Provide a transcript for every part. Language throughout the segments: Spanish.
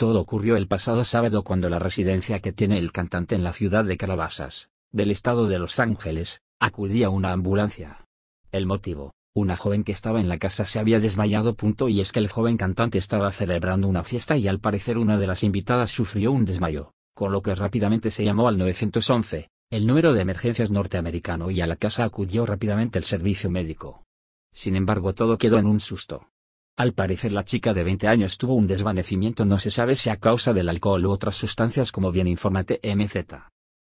Todo ocurrió el pasado sábado cuando la residencia que tiene el cantante en la ciudad de Calabasas, del estado de Los Ángeles, acudía una ambulancia. El motivo, una joven que estaba en la casa se había desmayado. Punto, y es que el joven cantante estaba celebrando una fiesta y al parecer una de las invitadas sufrió un desmayo, con lo que rápidamente se llamó al 911, el número de emergencias norteamericano y a la casa acudió rápidamente el servicio médico. Sin embargo todo quedó en un susto, al parecer la chica de 20 años tuvo un desvanecimiento no se sabe si a causa del alcohol u otras sustancias como bien informa TMZ.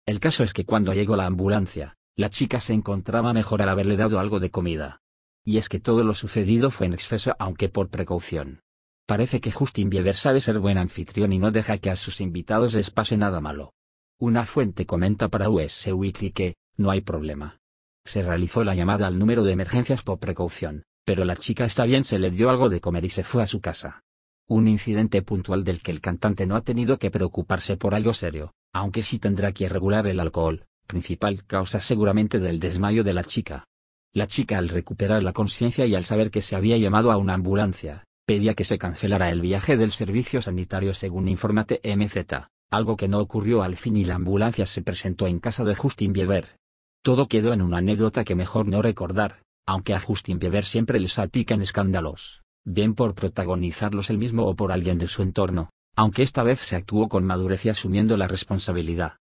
El caso es que cuando llegó la ambulancia, la chica se encontraba mejor al haberle dado algo de comida. Y es que todo lo sucedido fue en exceso aunque por precaución. Parece que Justin Bieber sabe ser buen anfitrión y no deja que a sus invitados les pase nada malo. Una fuente comenta para US Weekly que, no hay problema. Se realizó la llamada al número de emergencias por precaución, pero la chica está bien se le dio algo de comer y se fue a su casa. Un incidente puntual del que el cantante no ha tenido que preocuparse por algo serio, aunque sí tendrá que regular el alcohol, principal causa seguramente del desmayo de la chica. La chica al recuperar la conciencia y al saber que se había llamado a una ambulancia, pedía que se cancelara el viaje del servicio sanitario según informa TMZ, algo que no ocurrió al fin y la ambulancia se presentó en casa de Justin Bieber. Todo quedó en una anécdota que mejor no recordar, aunque a Justin Bieber siempre le salpican escándalos, bien por protagonizarlos él mismo o por alguien de su entorno, aunque esta vez se actuó con madurez y asumiendo la responsabilidad.